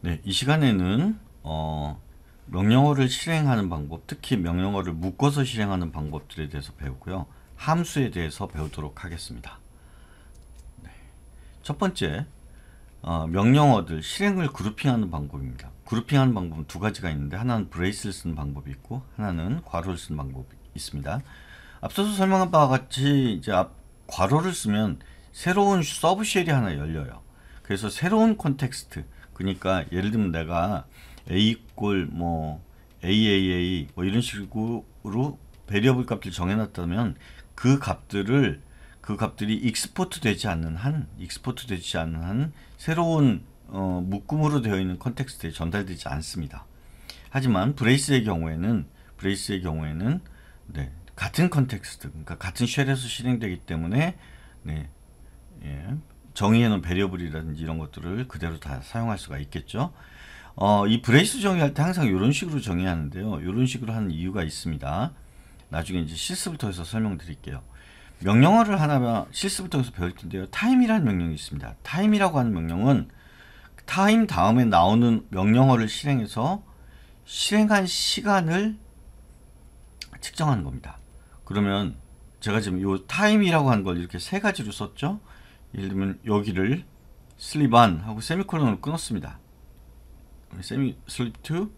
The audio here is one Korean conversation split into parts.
네, 이 시간에는 어, 명령어를 실행하는 방법, 특히 명령어를 묶어서 실행하는 방법들에 대해서 배우고요. 함수에 대해서 배우도록 하겠습니다. 네. 첫 번째, 어, 명령어들 실행을 그룹핑하는 방법입니다. 그룹핑하는 방법은 두 가지가 있는데 하나는 브레이스를 쓰는 방법이 있고 하나는 괄호를 쓰는 방법이 있습니다. 앞서서 설명한 바와 같이 이제 앞, 괄호를 쓰면 새로운 서브쉘이 하나 열려요. 그래서 새로운 콘텍스트 그러니까 예를 들면 내가 뭐 A 꼴뭐 AAA 뭐 이런 식으로 베리어블 값을 정해놨다면 그 값들을 그 값들이 익스포트 되지 않는 한 익스포트 되지 않는 한 새로운 어, 묶음으로 되어 있는 컨텍스트에 전달되지 않습니다. 하지만 브레이스의 경우에는 브레이스의 경우에는 네, 같은 컨텍스트 그러니까 같은 쉘에서 실행되기 때문에 네, 예. 정의에는 배려어블이라든지 이런 것들을 그대로 다 사용할 수가 있겠죠. 어, 이 브레이스 정의할 때 항상 이런 식으로 정의하는데요. 이런 식으로 하는 이유가 있습니다. 나중에 이제 실습을 통해서 설명드릴게요. 명령어를 하나 실습을 통해서 배울 텐데요. 타임이라는 명령이 있습니다. 타임이라고 하는 명령은 타임 다음에 나오는 명령어를 실행해서 실행한 시간을 측정하는 겁니다. 그러면 제가 지금 이 타임이라고 하걸 이렇게 세 가지로 썼죠. 예를 들면 여기를 슬립1 하고 세미콜론을 끊었습니다. 세미 슬립2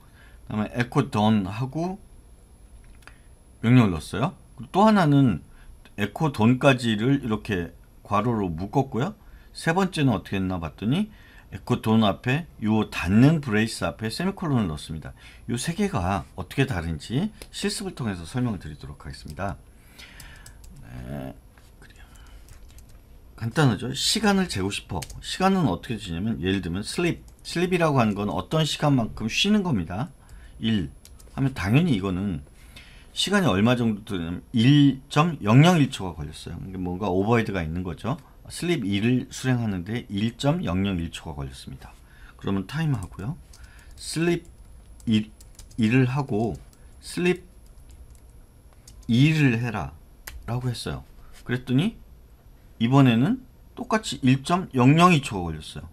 그다음에 에코 던 하고 명령을 넣었어요. 또 하나는 에코 돈까지를 이렇게 괄호로 묶었고요. 세 번째는 어떻게 했나 봤더니 에코 돈 앞에 요 닫는 브레이스 앞에 세미콜론을 넣습니다. 요세 개가 어떻게 다른지 실습을 통해서 설명을 드리도록 하겠습니다. 네. 간단하죠. 시간을 재고 싶어. 시간은 어떻게 지냐면 예를 들면 슬립. 슬립이라고 하는 건 어떤 시간만큼 쉬는 겁니다. 1 하면 당연히 이거는 시간이 얼마 정도 들냐면 1.001초가 걸렸어요. 그러니까 뭔가 오버헤드가 있는 거죠. 슬립 2를 수행하는데 1.001초가 걸렸습니다. 그러면 타임 하고요. 슬립 1, 1을 하고 슬립 2를 해라 라고 했어요. 그랬더니 이번에는 똑같이 1.002초가 걸렸어요.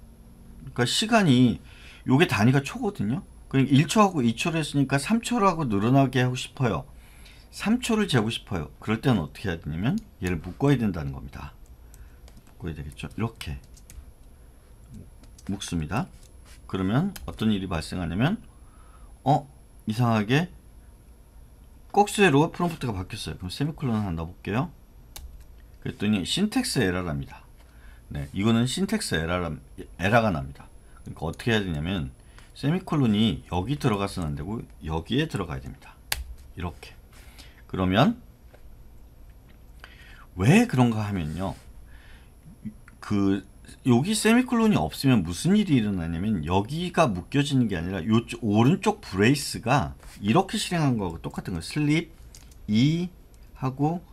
그러니까 시간이 요게 단위가 초거든요. 그러니까 1초하고 2초를 했으니까 3초라고 늘어나게 하고 싶어요. 3초를 재고 싶어요. 그럴 때는 어떻게 해야 되냐면 얘를 묶어야 된다는 겁니다. 묶어야 되겠죠. 이렇게 묶습니다. 그러면 어떤 일이 발생하냐면 어? 이상하게 꼭 꺽쇠로 프롬프트가 바뀌었어요. 그럼 세미콜론 하나 넣어볼게요. 그랬더니 신텍스 에러랍니다. 네, 이거는 신텍스 에러라, 에러가 납니다. 그러니까 어떻게 해야 되냐면 세미콜론이 여기 들어가서는 안되고 여기에 들어가야 됩니다. 이렇게. 그러면 왜 그런가 하면요. 그 여기 세미콜론이 없으면 무슨 일이 일어나냐면 여기가 묶여지는 게 아니라 요쪽 오른쪽 브레이스가 이렇게 실행한 거하고 똑같은 거예요. 슬립 E 하고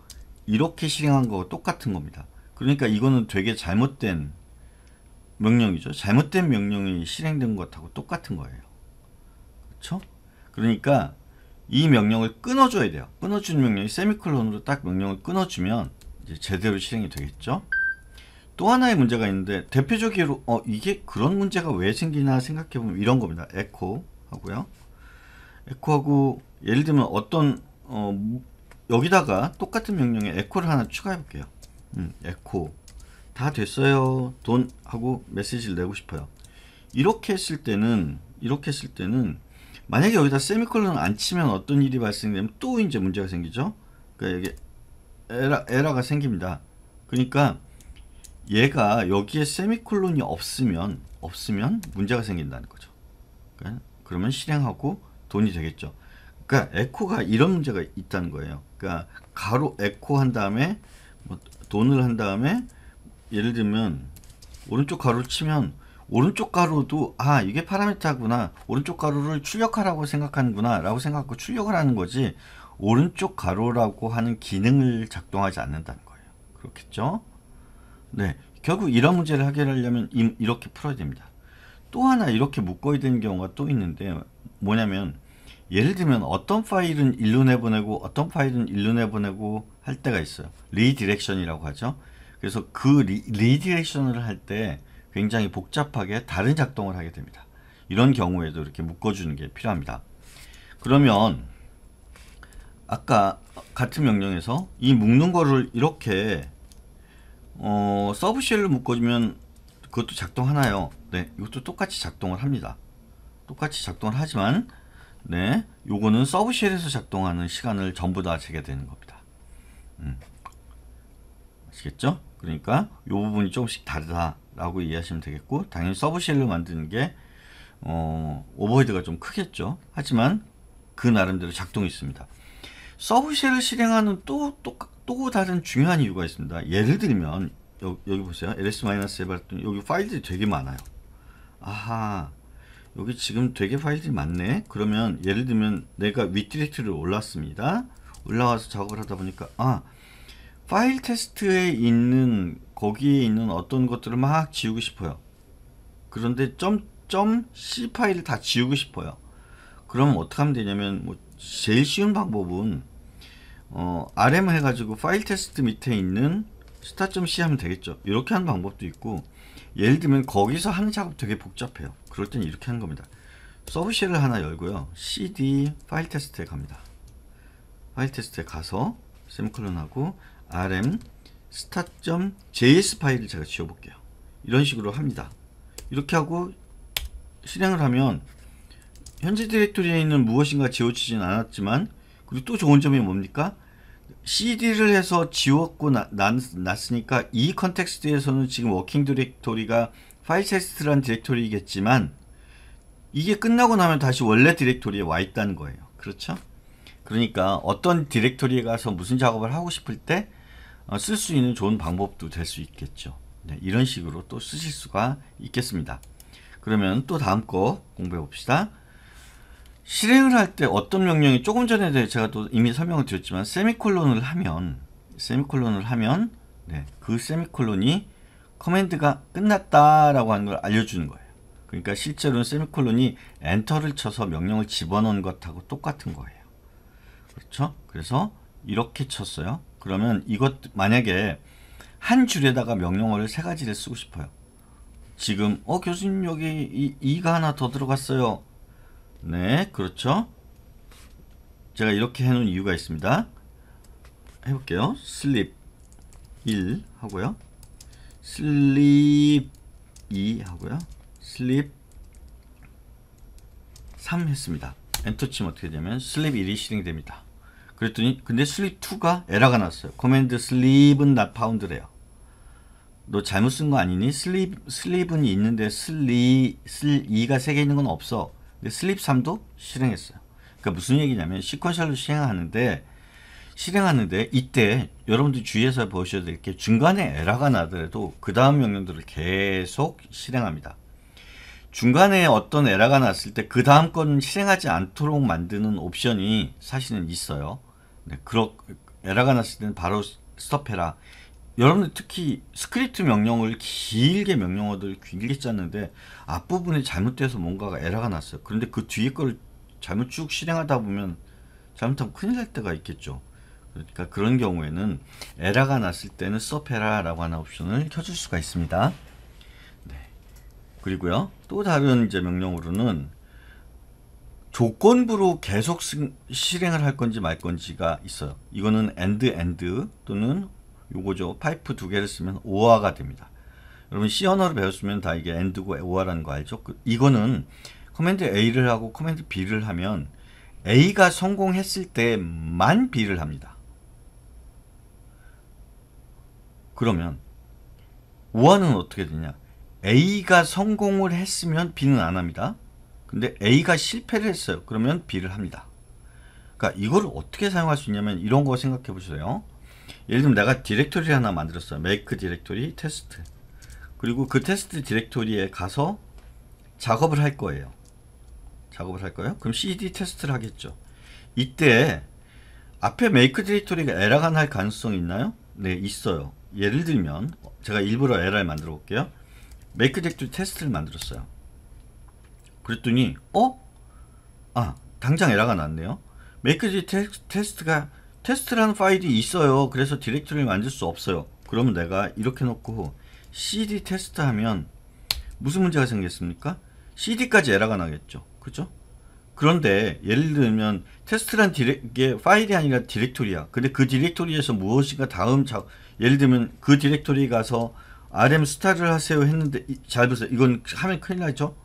이렇게 실행한 거와 똑같은 겁니다. 그러니까 이거는 되게 잘못된 명령이죠. 잘못된 명령이 실행된 것하고 똑같은 거예요. 그렇죠? 그러니까 이 명령을 끊어줘야 돼요. 끊어주는 명령이 세미콜론으로 딱 명령을 끊어주면 이제 제대로 실행이 되겠죠. 또 하나의 문제가 있는데 대표적으로 어 이게 그런 문제가 왜 생기나 생각해보면 이런 겁니다. 에코 하고요. 에코하고 예를 들면 어떤 어, 여기다가 똑같은 명령에 에코를 하나 추가해 볼게요. 음, 에코 다 됐어요. 돈 하고 메시지를 내고 싶어요. 이렇게 했을 때는 이렇게 했을 때는 만약에 여기다 세미콜론 안 치면 어떤 일이 발생되면 또 이제 문제가 생기죠. 그러니까 이게 에라, 에러가 생깁니다. 그러니까 얘가 여기에 세미콜론이 없으면 없으면 문제가 생긴다는 거죠. 그러니까 그러면 실행하고 돈이 되겠죠. 그러니까 에코가 이런 문제가 있다는 거예요. 그러니까 가로 에코 한 다음에 뭐 돈을 한 다음에 예를 들면 오른쪽 가로 치면 오른쪽 가로도 아 이게 파라미터구나 오른쪽 가로를 출력하라고 생각하는구나 라고 생각하고 출력을 하는 거지 오른쪽 가로라고 하는 기능을 작동하지 않는다는 거예요 그렇겠죠 네 결국 이런 문제를 해결하려면 이렇게 풀어야 됩니다 또 하나 이렇게 묶어야 되는 경우가 또 있는데 뭐냐면 예를 들면 어떤 파일은 일로 내보내고 어떤 파일은 일로 내보내고 할 때가 있어요. 리디렉션이라고 하죠. 그래서 그 리, 리디렉션을 할 때 굉장히 복잡하게 다른 작동을 하게 됩니다. 이런 경우에도 이렇게 묶어주는 게 필요합니다. 그러면 아까 같은 명령에서 이 묶는 거를 이렇게 어, 서브쉘로 묶어주면 그것도 작동하나요? 네, 이것도 똑같이 작동을 합니다. 똑같이 작동을 하지만 네, 요거는 서브쉘에서 작동하는 시간을 전부 다 재게 되는 겁니다. 음. 아시겠죠? 그러니까 요 부분이 조금씩 다르다라고 이해하시면 되겠고 당연히 서브쉘로 만드는 게 어, 오버헤드가 좀 크겠죠. 하지만 그 나름대로 작동이 있습니다. 서브쉘을 실행하는 또, 또, 또 다른 중요한 이유가 있습니다. 예를 들면 여, 기 보세요. ls-에 봤더니 여기 파일들이 되게 많아요. 아하 여기 지금 되게 파일들이 많네 그러면 예를 들면 내가 윗디렉트를 올랐습니다 올라와서 작업을 하다 보니까 아 파일 테스트에 있는 거기에 있는 어떤 것들을 막 지우고 싶어요 그런데 점점 c 파일을 다 지우고 싶어요 그럼 어떻게 하면 되냐면 뭐 제일 쉬운 방법은 어, rm 해가지고 파일 테스트 밑에 있는 스타.c 하면 되겠죠 이렇게 하는 방법도 있고 예를 들면 거기서 하는 작업 되게 복잡해요 그럴 때는 이렇게 하는 겁니다. 서브쉘을 하나 열고요. cd 파일 테스트에 갑니다. 파일 테스트에 가서 샘클론하고 rm start.js 파일을 제가 지워볼게요. 이런 식으로 합니다. 이렇게 하고 실행을 하면 현재 디렉토리에 있는 무엇인가 지워지진 않았지만 그리고 또 좋은 점이 뭡니까? cd를 해서 지웠고 나, 났, 났으니까 이 컨텍스트에서는 지금 워킹 디렉토리가 파일 텍스트란 디렉토리이겠지만 이게 끝나고 나면 다시 원래 디렉토리에 와 있다는 거예요. 그렇죠? 그러니까 어떤 디렉토리에 가서 무슨 작업을 하고 싶을 때 쓸수 어, 있는 좋은 방법도 될 수 있겠죠. 네, 이런 식으로 또 쓰실 수가 있겠습니다. 그러면 또 다음 거 공부해 봅시다. 실행을 할 때 어떤 명령이 조금 전에 제가 또 이미 설명을 드렸지만 세미콜론을 하면 세미콜론을 하면 네, 그 세미콜론이 커맨드가 끝났다라고 하는 걸 알려주는 거예요. 그러니까 실제로는 세미콜론이 엔터를 쳐서 명령을 집어넣은 것하고 똑같은 거예요. 그렇죠? 그래서 이렇게 쳤어요. 그러면 이것 만약에 한 줄에다가 명령어를 세 가지를 쓰고 싶어요. 지금 어 교수님 여기 이, 가 하나 더 들어갔어요. 네, 그렇죠. 제가 이렇게 해놓은 이유가 있습니다. 해볼게요. 슬립 1 하고요. sleep 2 하고요. sleep 3 했습니다. 엔터 치면 어떻게 되냐면 sleep 1이 실행됩니다. 그랬더니 근데 sleep 2가 에러가 났어요. c o 드 m a sleep은 나파운드래요너 잘못 쓴 거 아니니? sleep, sleep은 있는데 sleep, 2가 3개 있는 건 없어. 근데 sleep 3도 실행했어요. 그러니까 무슨 얘기냐면 시퀀셜로 실행하는데 실행하는데 이때 여러분들 주의해서 보셔야 될 게 중간에 에러가 나더라도 그 다음 명령들을 계속 실행합니다. 중간에 어떤 에러가 났을 때 그 다음 건 실행하지 않도록 만드는 옵션이 사실은 있어요. 네, 그러, 에러가 났을 때는 바로 스톱해라. 여러분들 특히 스크립트 명령을 길게 명령어들 길게 짰는데 앞부분이 잘못돼서 뭔가가 에러가 났어요. 그런데 그 뒤에 거 잘못 쭉 실행하다 보면 잘못하면 큰일 날 때가 있겠죠. 그러니까 그런 경우에는 에라가 났을 때는 서페라라고 하는 옵션을 켜줄 수가 있습니다. 네. 그리고요. 또 다른 이제 명령으로는 조건부로 계속 승, 실행을 할 건지 말 건지가 있어요. 이거는 end end 또는 요거죠. 파이프 두 개를 쓰면 오화가 됩니다. 여러분 C 언어를 배웠으면 다 이게 end고 오화라는 거 알죠? 그, 이거는 커맨드 A를 하고 커맨드 B를 하면 A가 성공했을 때만 B를 합니다. 그러면 우한은 어떻게 되냐? A가 성공을 했으면 B는 안 합니다. 근데 A가 실패를 했어요. 그러면 B를 합니다. 그러니까 이걸 어떻게 사용할 수 있냐면 이런 거 생각해 보세요. 예를 들면 내가 디렉토리 하나 만들었어요. make 디렉토리 테스트. 그리고 그 테스트 디렉토리에 가서 작업을 할 거예요. 작업을 할 거예요. 그럼 cd 테스트를 하겠죠. 이때 앞에 make 디렉토리가 에러가 날 가능성이 있나요? 네, 있어요. 예를 들면 제가 일부러 에러를 만들어 볼게요. 맥크젝트 테스트를 만들었어요. 그랬더니 어? 아 당장 에러가 났네요. 맥크젝트 테스트가 테스트라는 파일이 있어요. 그래서 디렉토리를 만들 수 없어요. 그러면 내가 이렇게 놓고 cd 테스트 하면 무슨 문제가 생겼습니까? cd까지 에러가 나겠죠. 그죠? 그런데 예를 들면 테스트란 디렉, 파일이 아니라 디렉토리야. 근데 그 디렉토리에서 무엇인가 다음 자, 예를 들면 그 디렉토리 가서 rm 스타를 하세요 했는데 잘 보세요. 이건 하면 큰일 나죠.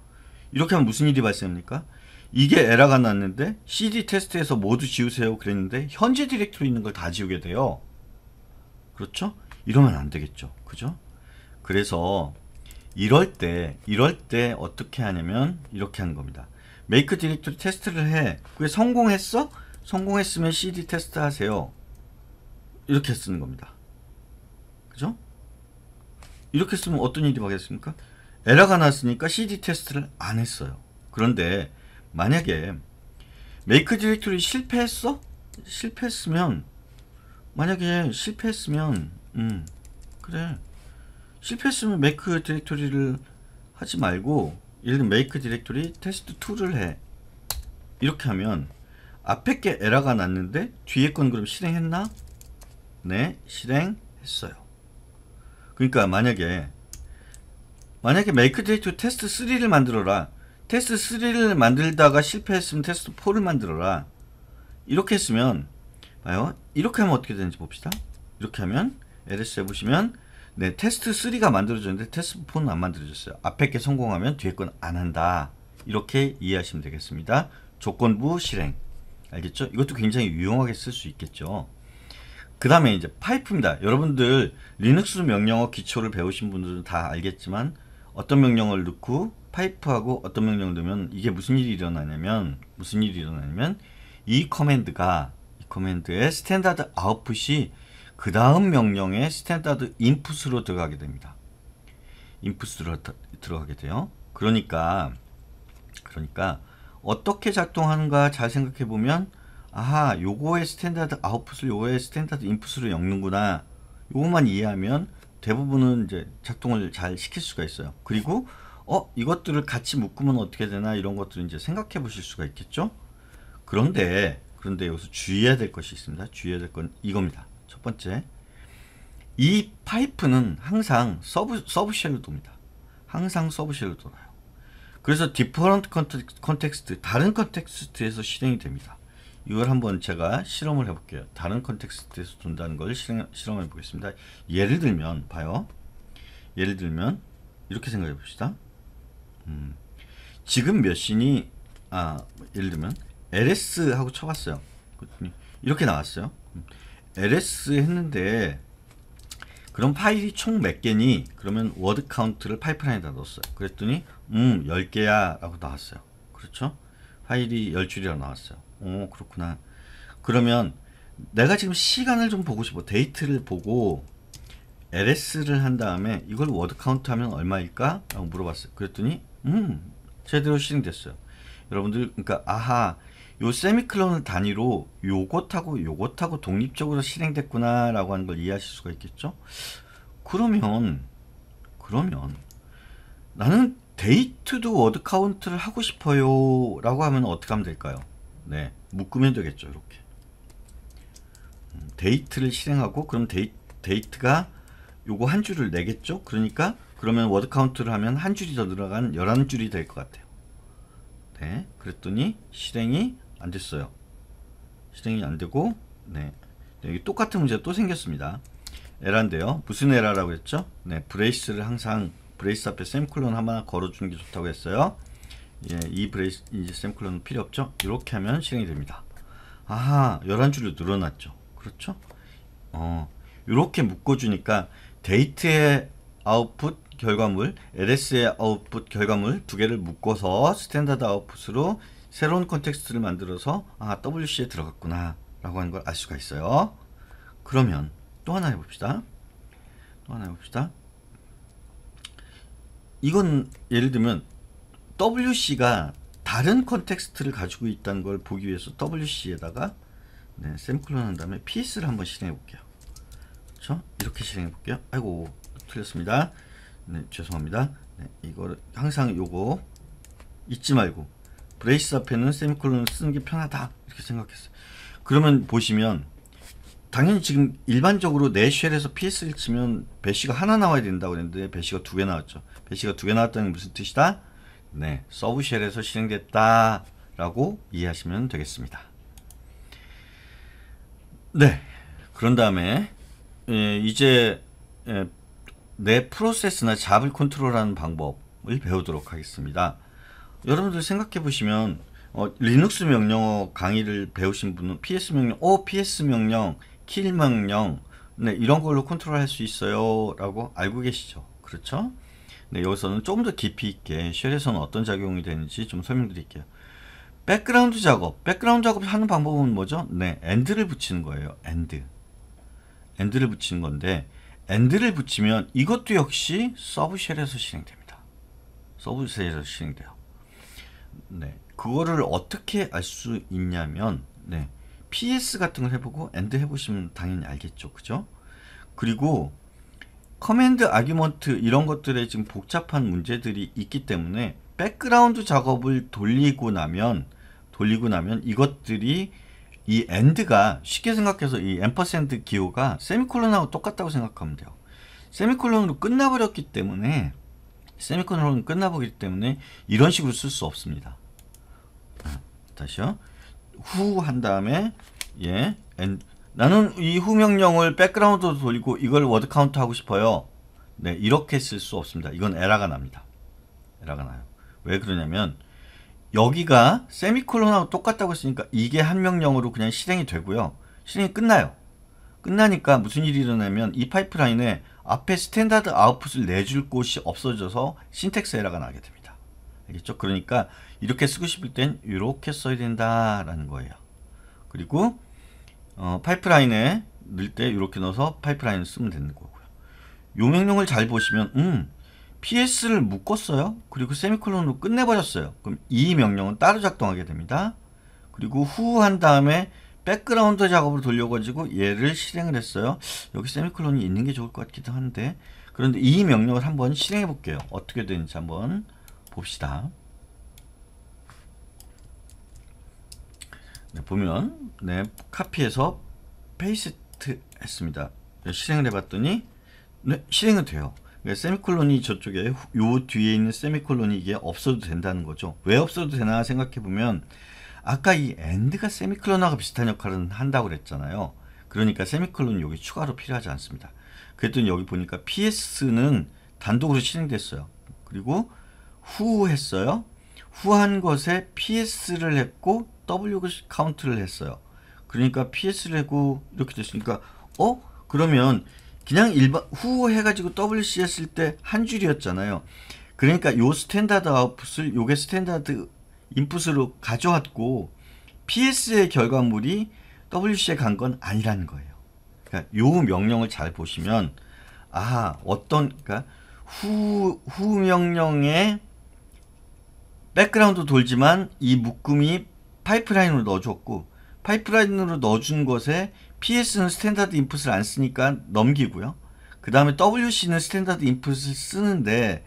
이렇게 하면 무슨 일이 발생합니까? 이게 에러가 났는데 cd 테스트에서 모두 지우세요 그랬는데 현재 디렉토리 있는 걸 다 지우게 돼요. 그렇죠? 이러면 안 되겠죠. 그죠? 그래서 이럴 때 이럴 때 어떻게 하냐면 이렇게 하는 겁니다. 메이크 디렉토리 테스트를 해. 그게 성공했어? 성공했으면 cd 테스트 하세요. 이렇게 쓰는 겁니다. 그죠? 이렇게 쓰면 어떤 일이 나겠습니까? 에러가 났으니까 cd 테스트를 안 했어요. 그런데 만약에 메이크 디렉토리 실패했어? 실패했으면 만약에 실패했으면 음 그래 실패했으면 메이크 디렉토리를 하지 말고 예를 들면 메이크 디렉토리 테스트 2를 해 이렇게 하면 앞에 게 에러가 났는데 뒤에 건 그럼 실행했나? 네 실행했어요 그러니까 만약에 만약에 메이크 디렉토리 테스트 3를 만들어라 테스트 3를 만들다가 실패했으면 테스트 4를 만들어라 이렇게 했으면 봐요 이렇게 하면 어떻게 되는지 봅시다 이렇게 하면 ls 해보시면 네, 테스트 3가 만들어졌는데 테스트 4는 안 만들어졌어요. 앞에 게 성공하면 뒤에 건 안 한다. 이렇게 이해하시면 되겠습니다. 조건부 실행. 알겠죠? 이것도 굉장히 유용하게 쓸 수 있겠죠. 그 다음에 이제 파이프입니다. 여러분들 리눅스 명령어 기초를 배우신 분들은 다 알겠지만 어떤 명령어를 넣고 파이프하고 어떤 명령을 넣으면 이게 무슨 일이 일어나냐면 무슨 일이 일어나냐면 이 커맨드가 이 커맨드의 스탠다드 아웃풋이 그 다음 명령에 스탠다드 인풋으로 들어가게 됩니다. 인풋으로 들어가게 돼요. 그러니까 그러니까 어떻게 작동하는가 잘 생각해 보면 아하 요거의 스탠다드 아웃풋을 요거의 스탠다드 인풋으로 엮는구나 요것만 이해하면 대부분은 이제 작동을 잘 시킬 수가 있어요. 그리고 어 이것들을 같이 묶으면 어떻게 되나 이런 것들을 이제 생각해 보실 수가 있겠죠. 그런데 그런데 여기서 주의해야 될 것이 있습니다. 주의해야 될 건 이겁니다. 첫 번째, 이 파이프는 항상 서브, 서브쉘로 돕니다. 항상 서브쉘로 돌요 그래서 디퍼런트 컨텍스트, 다른 컨텍스트에서 실행이 됩니다. 이걸 한번 제가 실험을 해볼게요. 다른 컨텍스트에서 돈다는 걸 실행, 실험해 보겠습니다. 예를 들면 봐요. 예를 들면 이렇게 생각해 봅시다. 음, 지금 몇 시니 아 예를 들면 LS하고 쳐봤어요. 이렇게 나왔어요. 음, ls 했는데 그럼 파일이 총 몇 개니? 그러면 워드 카운트를 파이프라인에다 넣었어요. 그랬더니 음 10개야 라고 나왔어요. 그렇죠? 파일이 10줄이라 고 나왔어요. 오 어, 그렇구나. 그러면 내가 지금 시간을 좀 보고 싶어. 데이트를 보고 ls를 한 다음에 이걸 워드 카운트 하면 얼마일까? 라고 물어봤어요. 그랬더니 음 제대로 실행됐어요. 여러분들 그러니까 아하 요 세미클론 단위로 요것하고 요것하고 독립적으로 실행됐구나 라고 하는 걸 이해하실 수가 있겠죠 그러면 그러면 나는 데이트도 워드 카운트를 하고 싶어요 라고 하면 어떻게 하면 될까요 네 묶으면 되겠죠 이렇게 음, 데이트를 실행하고 그럼 데이, 데이트가 요거 한 줄을 내겠죠 그러니까 그러면 워드 카운트를 하면 한 줄이 더늘어간 11줄이 될 것 같아요 네 그랬더니 실행이 안 됐어요. 실행이 안 되고 네. 네 여기 똑같은 문제또 생겼습니다. 에라인데요. 무슨 에라라고 했죠? 네, 브레이스를 항상 브레이스 앞에 샘클론 하나 걸어주는 게 좋다고 했어요. 예, 이 브레이스 이제 샘클론은 필요 없죠? 이렇게 하면 실행이 됩니다. 아하, 11줄로 늘어났죠. 그렇죠? 어, 이렇게 묶어주니까 데이트의 아웃풋 결과물, LS의 아웃풋 결과물 두 개를 묶어서 스탠다드 아웃풋으로 새로운 컨텍스트를 만들어서 아 WC에 들어갔구나 라고 하는 걸 알 수가 있어요. 그러면 또 하나 해봅시다. 또 하나 해봅시다. 이건 예를 들면 WC가 다른 컨텍스트를 가지고 있다는 걸 보기 위해서 WC에다가 네, 샘플로 한 다음에 PS를 한번 실행해 볼게요. 그렇죠? 이렇게 실행해 볼게요. 아이고 틀렸습니다. 네, 죄송합니다. 네, 이거 항상 요거 잊지 말고 브레이스 앞에는 세미콜론 쓰는 게 편하다 이렇게 생각했어요. 그러면 보시면 당연히 지금 일반적으로 내쉘에서 네 PS를 치면 배시가 하나 나와야 된다고 했는데 배시가 두 개 나왔죠. 배시가 두 개 나왔다는 무슨 뜻이다? 네, 서브쉘에서 실행됐다라고 이해하시면 되겠습니다. 네, 그런 다음에 예, 이제 예, 내 프로세스나 잡을 컨트롤하는 방법을 배우도록 하겠습니다. 여러분들 생각해 보시면 어, 리눅스 명령어 강의를 배우신 분은 ps 명령, 어 ps 명령, 킬 명령 네, 이런 걸로 컨트롤할 수 있어요 라고 알고 계시죠 그렇죠? 네, 여기서는 조금 더 깊이 있게 쉘에서는 어떤 작용이 되는지 좀 설명드릴게요 백그라운드 작업, 백그라운드 작업 하는 방법은 뭐죠? 네, 엔드를 붙이는 거예요 엔드 엔드를 붙이는 건데 엔드를 붙이면 이것도 역시 서브쉘에서 실행됩니다 서브쉘에서 실행돼요 네. 그거를 어떻게 알 수 있냐면 네. PS 같은 걸 해보고 엔드 해보시면 당연히 알겠죠. 그죠? 그리고 커맨드 아규먼트 이런 것들에 지금 복잡한 문제들이 있기 때문에 백그라운드 작업을 돌리고 나면 돌리고 나면 이것들이 이 엔드가 쉽게 생각해서 이 앰퍼센드 기호가 세미콜론하고 똑같다고 생각하면 돼요. 세미콜론으로 끝나버렸기 때문에 세미콘으로는 끝나보기 때문에 이런 식으로 쓸 수 없습니다. 다시요. 후 한 다음에 예 엔, 나는 이 후 명령을 백그라운드로 돌리고 이걸 워드 카운트 하고 싶어요. 네 이렇게 쓸 수 없습니다. 이건 에러가 납니다. 에러가 나요. 왜 그러냐면 여기가 세미콜론하고 똑같다고 했으니까 이게 한 명령으로 그냥 실행이 되고요. 실행이 끝나요. 끝나니까 무슨 일이 일어나면 이 파이프라인에 앞에 스탠다드 아웃풋을 내줄 곳이 없어져서 신텍스 에러가 나게 됩니다. 알겠죠? 그러니까 이렇게 쓰고 싶을 땐 이렇게 써야 된다라는 거예요. 그리고 어, 파이프라인에 넣을 때 이렇게 넣어서 파이프라인을 쓰면 되는 거고요. 요 명령을 잘 보시면 음 PS를 묶었어요. 그리고 세미콜론으로 끝내버렸어요. 그럼 이 명령은 따로 작동하게 됩니다. 그리고 후한 다음에 백그라운드 작업으로 돌려가지고 얘를 실행을 했어요. 여기 세미콜론이 있는 게 좋을 것 같기도 한데 그런데 이 명령을 한번 실행해 볼게요. 어떻게 되는지 한번 봅시다. 네, 보면 네 카피해서 페이스트 했습니다. 네, 실행을 해봤더니 네 실행은 돼요. 네, 세미콜론이 저쪽에 요 뒤에 있는 세미콜론이 이게 없어도 된다는 거죠. 왜 없어도 되나 생각해 보면 아까 이 a 드가 세미클론하고 비슷한 역할은 한다고 그랬잖아요. 그러니까 세미클론 여기 추가로 필요하지 않습니다. 그랬더니 여기 보니까 PS는 단독으로 실행됐어요. 그리고 후 했어요. 후한 것에 PS를 했고 W 카운트를 했어요. 그러니까 PS를 했고 이렇게 됐으니까 어? 그러면 그냥 일반 후 해가지고 WC 했을 때 한 줄이었잖아요. 그러니까 요 스탠다드 아웃풋을 요게 스탠다드 인풋으로 가져왔고 PS의 결과물이 WC에 간 건 아니라는 거예요. 그러니까 요 명령을 잘 보시면 아 어떤 그러니까 후, 후 명령에 백그라운드 돌지만 이 묶음이 파이프라인으로 넣어줬고 파이프라인으로 넣어준 것에 PS는 스탠다드 인풋을 안 쓰니까 넘기고요. 그 다음에 WC는 스탠다드 인풋을 쓰는데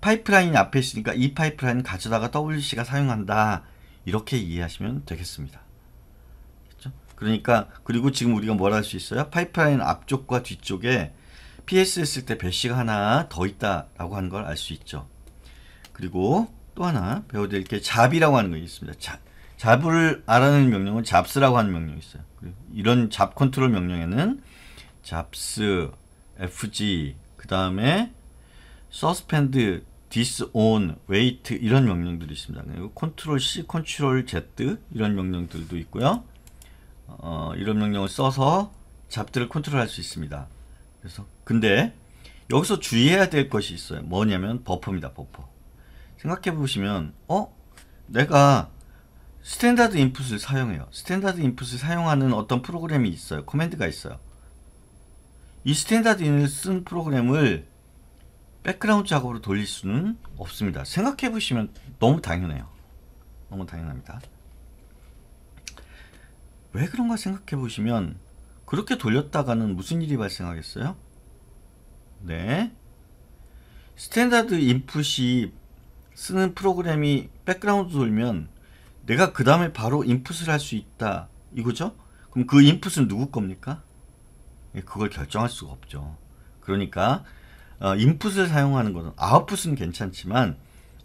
파이프라인이 앞에 있으니까 이 파이프라인 가져다가 WC가 사용한다. 이렇게 이해하시면 되겠습니다. 그렇죠? 그러니까 그리고 지금 우리가 뭘 할 수 있어요? 파이프라인 앞쪽과 뒤쪽에 PS 했을 때 배시가 하나 더 있다라고 하는 걸 알 수 있죠. 그리고 또 하나 배워야 될게 잡이라고 하는 게 있습니다. 잡, 잡을 알아내는 명령은 잡스라고 하는 명령이 있어요. 이런 잡 컨트롤 명령에는 잡스, fg, 그 다음에 서스펜드 disown, wait 이런 명령들이 있습니다. 그리고 컨트롤 C, 컨트롤 Z 이런 명령들도 있고요. 어, 이런 명령을 써서 잡들을 컨트롤할 수 있습니다. 그래서 근데 여기서 주의해야 될 것이 있어요. 뭐냐면 버퍼입니다. 버퍼. 생각해 보시면 어? 내가 스탠다드 인풋을 사용해요. 스탠다드 인풋을 사용하는 어떤 프로그램이 있어요. 커맨드가 있어요. 이 스탠다드 인을 쓴 프로그램을 백그라운드 작업으로 돌릴 수는 없습니다. 생각해 보시면 너무 당연해요. 너무 당연합니다. 왜 그런가 생각해 보시면 그렇게 돌렸다가는 무슨 일이 발생하겠어요? 네. 스탠다드 인풋이 쓰는 프로그램이 백그라운드 돌면 내가 그 다음에 바로 인풋을 할 수 있다 이거죠? 그럼 그 인풋은 누구 겁니까? 예, 그걸 결정할 수가 없죠. 그러니까 어, 인풋을 사용하는 것은 아웃풋은 괜찮지만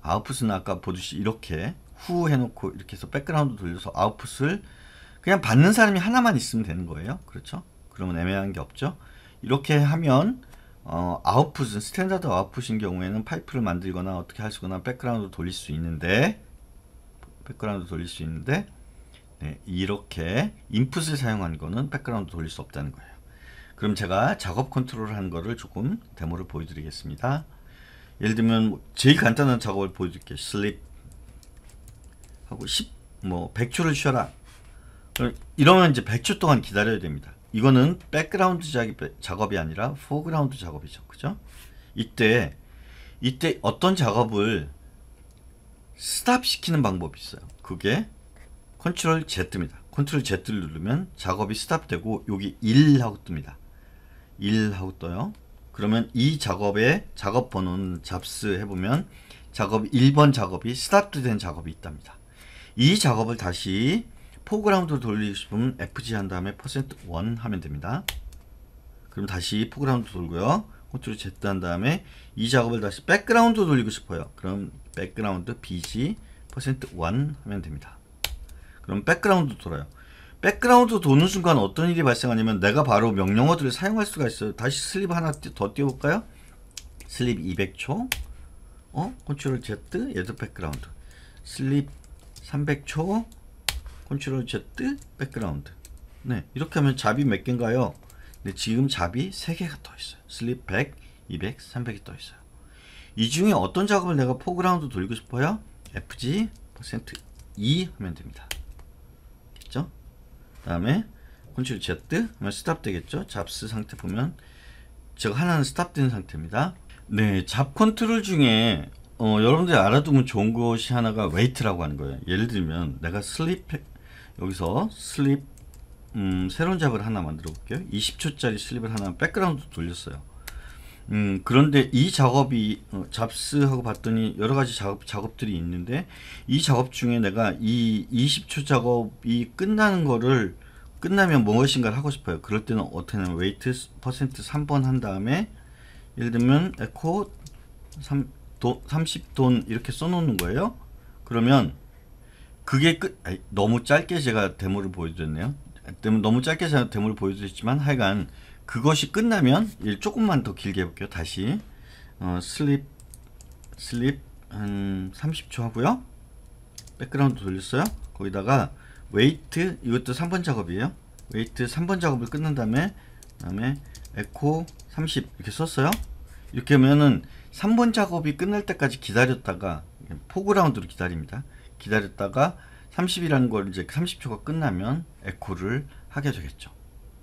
아웃풋은 아까 보듯이 이렇게 후 해놓고 이렇게 해서 백그라운드 돌려서 아웃풋을 그냥 받는 사람이 하나만 있으면 되는 거예요. 그렇죠? 그러면 애매한 게 없죠. 이렇게 하면 어, 아웃풋은 스탠다드 아웃풋인 경우에는 파이프를 만들거나 어떻게 할수거나 백그라운드 돌릴 수 있는데 백그라운드 돌릴 수 있는데 네, 이렇게 인풋을 사용한 거는 백그라운드 돌릴 수 없다는 거예요. 그럼 제가 작업 컨트롤 하는 거를 조금 데모를 보여드리겠습니다. 예를 들면 뭐 제일 간단한 작업을 보여드릴게요. 슬립 하고 10, 뭐 100초를 쉬어라. 이러면 이제 100초 동안 기다려야 됩니다. 이거는 백그라운드 작업이 아니라 포그라운드 작업이죠. 그죠? 이때 이때 어떤 작업을 스탑 시키는 방법이 있어요. 그게 컨트롤 Z입니다. 컨트롤 Z를 누르면 작업이 스탑되고 여기 1하고 뜹니다. 1 하고 떠요. 그러면 이 작업의 작업 번호는 잡스해 보면 작업 1번 작업이 스타트된 작업이 있답니다. 이 작업을 다시 포그라운드로 돌리고 싶으면 FG 한 다음에 퍼센트 1 하면 됩니다. 그럼 다시 포그라운드 돌고요. 컨트롤 Z 한 다음에 이 작업을 다시 백그라운드 돌리고 싶어요. 그럼 백그라운드 BG 퍼센트 1 하면 됩니다. 그럼 백그라운드 돌아요. 백그라운드 도는 순간 어떤 일이 발생하냐면 내가 바로 명령어들을 사용할 수가 있어요. 다시 슬립 하나 더 띄워볼까요? 슬립 200초 어? 컨트롤 Z 얘도 백그라운드 슬립 300초 컨트롤 Z 백그라운드 네 이렇게 하면 잡이 몇 개인가요? 근 네, 지금 잡이 3개가 떠 있어요. 슬립 100, 200, 300이 떠 있어요. 이 중에 어떤 작업을 내가 포그라운드 돌리고 싶어요? FG% E 하면 됩니다. 다음에 컨트롤 Z 하면 스탑 되겠죠. 잡스 상태 보면 저 하나는 스탑된 상태입니다. 네, 잡 컨트롤 중에 어, 여러분들이 알아두면 좋은 것이 하나가 웨이트라고 하는 거예요. 예를 들면 내가 슬립 여기서 슬립 음, 새로운 잡을 하나 만들어 볼게요. 20초짜리 슬립을 하나 백그라운드 돌렸어요. 음, 그런데 이 작업이 어, 잡스하고 봤더니 여러 가지 작업, 작업들이 있는데 이 작업 중에 내가 이 20초 작업이 끝나는 거를 끝나면 무엇인가를 하고 싶어요. 그럴 때는 어떻게 하면 웨이트 퍼센트 3번 한 다음에 예를 들면 에코 3, 도, 30돈 이렇게 써놓는 거예요. 그러면 그게 끝 아니, 너무 짧게 제가 데모를 보여드렸네요. 너무 짧게 제가 데모를 보여드렸지만 하여간 그것이 끝나면 일 조금만 더 길게 해볼게요. 다시 어, 슬립 슬립 한 30초 하고요. 백그라운드 돌렸어요. 거기다가 웨이트 이것도 3번 작업이에요. 웨이트 3번 작업을 끝난 다음에 그다음에 에코 30 이렇게 썼어요. 이렇게 하면은 3번 작업이 끝날 때까지 기다렸다가 포그라운드로 기다립니다. 기다렸다가 30이라는 걸 이제 30초가 끝나면 에코를 하게 되겠죠.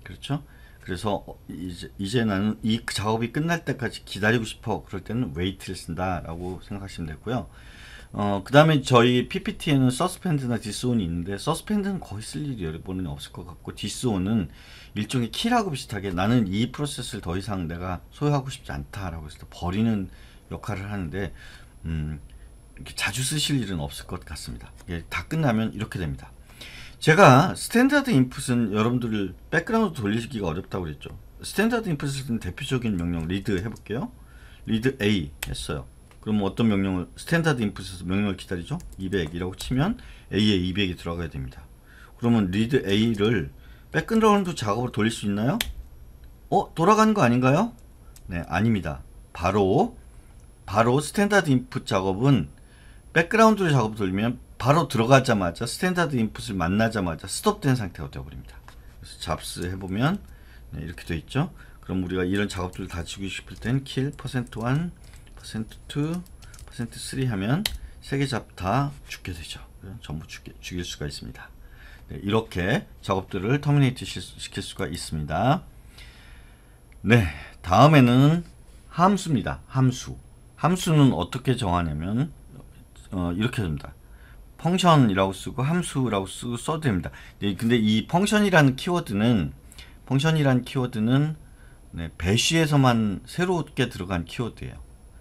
그렇죠? 그래서 이제, 이제 나는 이 작업이 끝날 때까지 기다리고 싶어 그럴 때는 웨이트를 쓴다 라고 생각하시면 되고요 어, 그 다음에 저희 PPT에는 서스펜드나 디스온이 있는데 서스펜드는 거의 쓸 일이 여러분은 없을 것 같고 디스온은 일종의 키라고 비슷하게 나는 이 프로세스를 더 이상 내가 소유하고 싶지 않다라고 해서 버리는 역할을 하는데 음, 이렇게 자주 쓰실 일은 없을 것 같습니다. 다 끝나면 이렇게 됩니다. 제가 스탠다드 인풋은 여러분들 을 백그라운드 돌리기가 어렵다고 그랬죠. 스탠다드 인풋은 대표적인 명령 리드 해볼게요. 리드 A 했어요. 그럼 어떤 명령을 스탠다드 인풋에서 명령을 기다리죠? 200이라고 치면 A에 200이 들어가야 됩니다. 그러면 리드 A를 백그라운드 작업을 돌릴 수 있나요? 어? 돌아가는 거 아닌가요? 네, 아닙니다. 바로 바로 스탠다드 인풋 작업은 백그라운드 작업 돌리면 바로 들어가자마자 스탠다드 인풋을 만나자마자 스톱된 상태가 되어버립니다. 그래서 잡스 해보면 네, 이렇게 돼 있죠. 그럼 우리가 이런 작업들을 다 지고 싶을 땐 킬, 퍼센트 1, 퍼센트 2, 퍼센트 3 하면 세 개 잡 다 죽게 되죠. 전부 죽게, 죽일 수가 있습니다. 네, 이렇게 작업들을 터미네이트 시킬 수가 있습니다. 네, 다음에는 함수입니다. 함수. 함수는 어떻게 정하냐면 어, 이렇게 됩니다. 펑션이라고 쓰고 함수라고 쓰고 써도 됩니다. 네, 근데 이 펑션이라는 키워드는 펑션이라는 키워드는 네, 배시에서만 새롭게 들어간 키워드예요.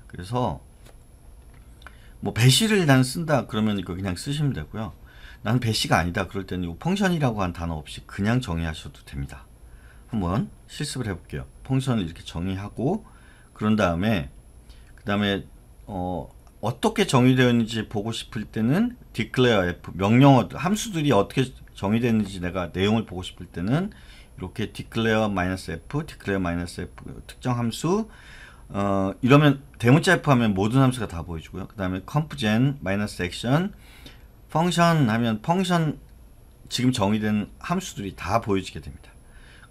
그래서 뭐 배시를 난 쓴다 그러면 이거 그냥 쓰시면 되고요. 난 배시가 아니다 그럴 때는 이 펑션이라고 한 단어 없이 그냥 정의하셔도 됩니다. 한번 실습을 해볼게요. 펑션을 이렇게 정의하고 그런 다음에 그 다음에 어 어떻게 정의되었는지 보고 싶을 때는 declare f 명령어 함수들이 어떻게 정의되는지 었 내가 내용을 보고 싶을 때는 이렇게 declare -f declare -f 특정 함수 어, 이러면 대문자 f 하면 모든 함수가 다 보여주고요. 그다음에 compgen -action function 하면 function 지금 정의된 함수들이 다 보여지게 됩니다.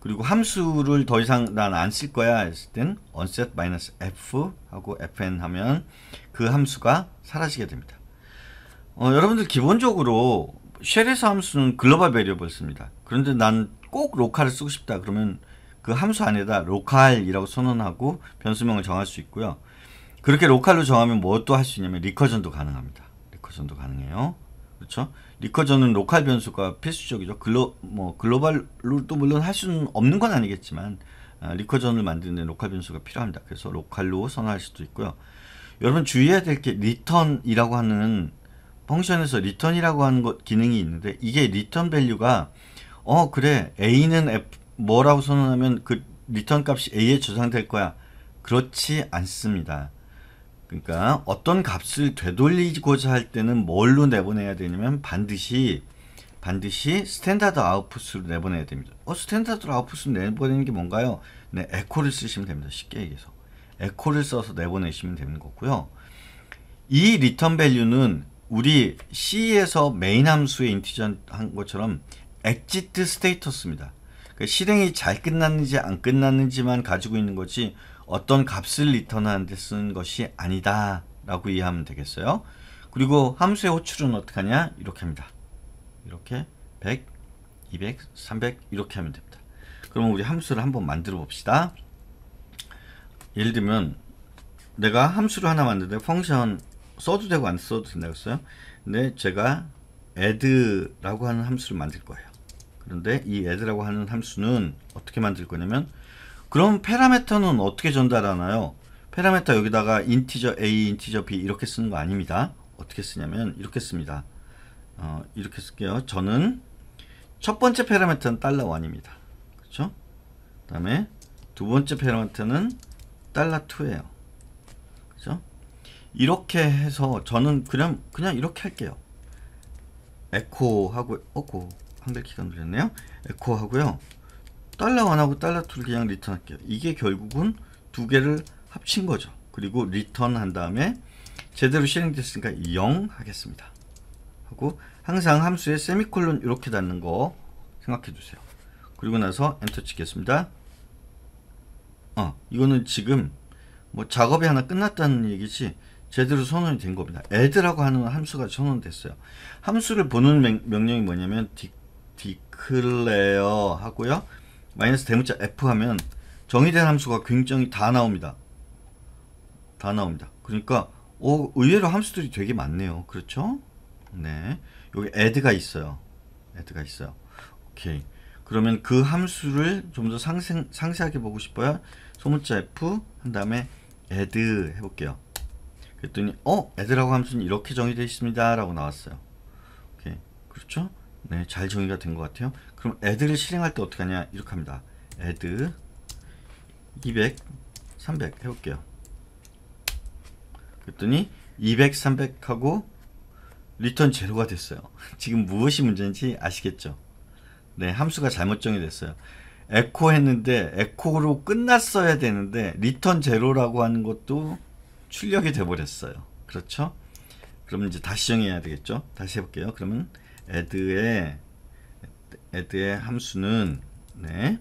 그리고 함수를 더 이상 난 안 쓸 거야 했을 땐 onset f 하고 fn 하면 그 함수가 사라지게 됩니다. 어, 여러분들 기본적으로 쉘에서 함수는 글로벌 베리어블 씁니다. 그런데 난 꼭 로컬을 쓰고 싶다 그러면 그 함수 안에다 로컬이라고 선언하고 변수명을 정할 수 있고요. 그렇게 로컬로 정하면 무엇할수 뭐 있냐면 리커전도 가능합니다. 리커전도 가능해요. 그렇죠? 리커전은 로컬 변수가 필수적이죠. 글로 뭐 글로벌로 도 물론 할 수는 없는 건 아니겠지만 아, 리커전을 만드는 로컬 변수가 필요합니다. 그래서 로컬로 선호할 수도 있고요. 여러분 주의해야 될 게 리턴이라고 하는 펑션에서 리턴이라고 하는 것 기능이 있는데 이게 리턴 밸류가 어 그래 a는 f 뭐라고 선언하면 그 리턴 값이 a에 저장될 거야. 그렇지 않습니다. 그러니까 어떤 값을 되돌리고자 할 때는 뭘로 내보내야 되냐면 반드시 반드시 스탠다드 아웃풋으로 내보내야 됩니다. 어, 스탠다드 아웃풋으로 내보내는 게 뭔가요? 네, 에코를 쓰시면 됩니다. 쉽게 얘기해서. 에코를 써서 내보내시면 되는 거고요. 이 리턴 밸류는 우리 C에서 메인 함수의 인티전 한 것처럼 엑지트 스테이터스입니다. 그 실행이 잘 끝났는지 안 끝났는지만 가지고 있는 거지 어떤 값을 리턴하는데 쓰는 것이 아니다 라고 이해하면 되겠어요 그리고 함수의 호출은 어떻게 하냐 이렇게 합니다 이렇게 100, 200, 300 이렇게 하면 됩니다 그러면 우리 함수를 한번 만들어 봅시다 예를 들면 내가 함수를 하나 만드는데 펑션 써도 되고 안 써도 된다고 했어요 근데 제가 add라고 하는 함수를 만들 거예요 그런데 이 add라고 하는 함수는 어떻게 만들 거냐면 그럼 파라메터는 어떻게 전달하나요? 파라메터 여기다가 인티저 a, 인티저 b 이렇게 쓰는 거 아닙니다. 어떻게 쓰냐면 이렇게 씁니다. 어, 이렇게 쓸게요. 저는 첫 번째 파라메터는 달러 1입니다. 그렇죠? 그다음에 두 번째 파라메터는 달러 2예요. 그렇죠? 이렇게 해서 저는 그냥 그냥 이렇게 할게요. 에코 하고 어고 한글 키가 눌렸네요. 에코 하고요. 달러 원하고 달러 툴 그냥 리턴 할게요. 이게 결국은 두 개를 합친 거죠. 그리고 리턴 한 다음에 제대로 실행됐으니까 0 하겠습니다. 하고 항상 함수에 세미콜론 이렇게 닿는거 생각해 주세요. 그리고 나서 엔터 치겠습니다. 어, 이거는 지금 뭐 작업이 하나 끝났다는 얘기지 제대로 선언이 된 겁니다. add라고 하는 함수가 선언됐어요. 함수를 보는 명, 령이 뭐냐면 디, declare 하고요. 마이너스 대문자 F 하면 정의된 함수가 굉장히 다 나옵니다. 다 나옵니다. 그러니까 오, 어, 의외로 함수들이 되게 많네요. 그렇죠? 네. 여기 add가 있어요. add가 있어요. 오케이. 그러면 그 함수를 좀 더 상세, 하게 보고 싶어요. 소문자 f 한 다음에 add 해볼게요. 그랬더니 어? add라고 함수는 이렇게 정의되어 있습니다. 라고 나왔어요. 오케이. 그렇죠? 네, 잘 정의가 된 것 같아요. 그럼 애드를 실행할 때 어떻게 하냐? 이렇게 합니다. 애드 200, 300 해볼게요. 그랬더니 200, 300하고 리턴 제로가 됐어요. 지금 무엇이 문제인지 아시겠죠? 네, 함수가 잘못 정의됐어요. 에코 했는데 에코로 끝났어야 되는데 리턴 제로라고 하는 것도 출력이 돼버렸어요. 그렇죠? 그럼 이제 다시 정해야 되겠죠? 다시 해볼게요. 그러면 add의 add의 함수는 네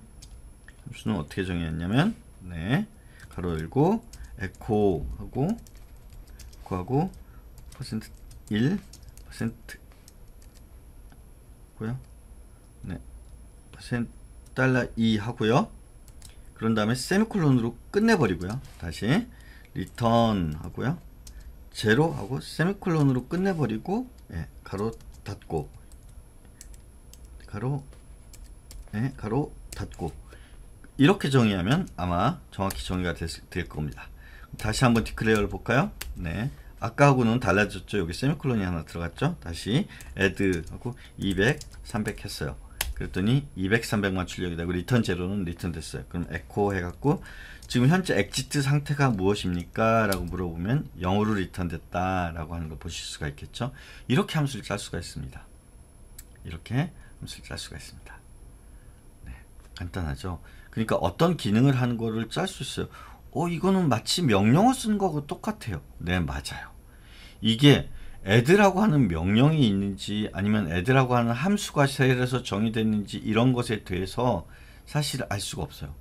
함수는 어떻게 정의했냐면 네 가로 열고 에코 하고 에코 하고 퍼센트 1 퍼센트 고요 네 퍼센트 달러 2 하고요 그런 다음에 세미콜론으로 끝내버리고요 다시 r 턴 하고요 제로 하고 세미콜론으로 끝내버리고 예, 가로 닫고 가로 네, 가로 닫고 이렇게 정의하면 아마 정확히 정의가 될, 될 겁니다. 다시 한번 디클레어를 볼까요? 네. 아까하고는 달라졌죠. 여기 세미콜론이 하나 들어갔죠. 다시 add 하고 200, 300 했어요. 그랬더니 200, 300만출력이되고 리턴 제로는 리턴 됐어요. 그럼 에코 해갖고 지금 현재 엑지트 상태가 무엇입니까? 라고 물어보면 0으로 리턴됐다 라고 하는 거 보실 수가 있겠죠. 이렇게 함수를 짤 수가 있습니다. 이렇게 함수를 짤 수가 있습니다. 네, 간단하죠. 그러니까 어떤 기능을 하는 거를 짤 수 있어요. 어, 이거는 마치 명령어 쓴 거하고 똑같아요. 네, 맞아요. 이게 애드라고 하는 명령이 있는지 아니면 애드라고 하는 함수가 셀에서 정의됐는지 이런 것에 대해서 사실 알 수가 없어요.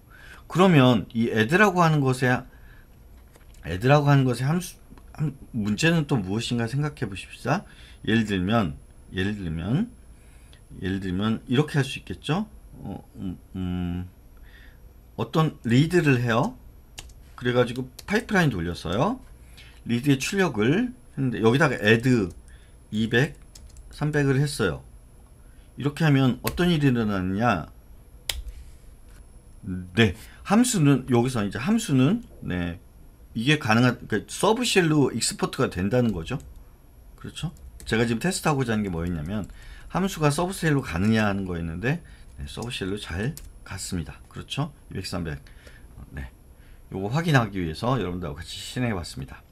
그러면 이 애드라고 하는 것에 애드라고 하는 것의 함수 함, 문제는 또 무엇인가 생각해 보십시다. 예를 들면 예를 들면 예를 들면 이렇게 할 수 있겠죠. 어, 음, 음, 어떤 리드를 해요. 그래가지고 파이프라인 돌렸어요. 리드의 출력을 했는데 여기다가 add 200, 300을 했어요. 이렇게 하면 어떤 일이 일어나느냐? 네, 함수는 여기서 이제 함수는 네 이게 가능한 그러니까 서브쉘로 익스포트가 된다는 거죠. 그렇죠? 제가 지금 테스트하고자 하는 게 뭐였냐면 함수가 서브쉘로 가느냐 하는 거였는데 네, 서브쉘로 잘 갔습니다. 그렇죠? 200, 300. 네. 요거 확인하기 위해서 여러분들하고 같이 실행해 봤습니다.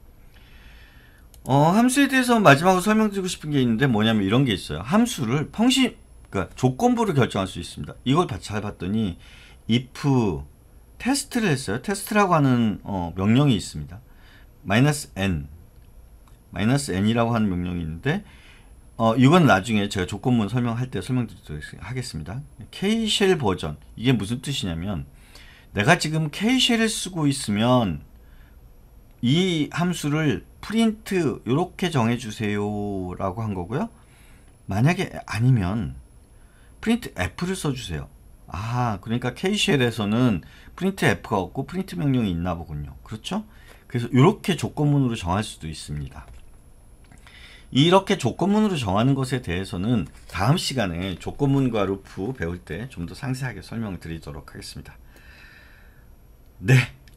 어, 함수에 대해서 마지막으로 설명드리고 싶은 게 있는데 뭐냐면 이런 게 있어요. 함수를 펑시 그러니까 조건부를 결정할 수 있습니다. 이걸 잘 봤더니 if 테스트를 했어요. 테스트라고 하는 어, 명령이 있습니다. 마이너스 n 마이너스 n이라고 하는 명령이 있는데 어, 이건 나중에 제가 조건문 설명할 때설명드겠습니다 K-shell 버전 이게 무슨 뜻이냐면 내가 지금 K-shell을 쓰고 있으면 이 함수를 프린트 이렇게 정해주세요 라고 한 거고요. 만약에 아니면 프린트 F를 써주세요. 아, 그러니까 KCL에서는 프린트 F가 없고 프린트 명령이 있나 보군요. 그렇죠? 그래서 이렇게 조건문으로 정할 수도 있습니다. 이렇게 조건문으로 정하는 것에 대해서는 다음 시간에 조건문과 루프 배울 때 좀 더 상세하게 설명 드리도록 하겠습니다. 네,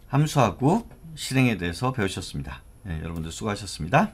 함수하고 실행에 대해서 배우셨습니다. 네, 여러분들 수고하셨습니다.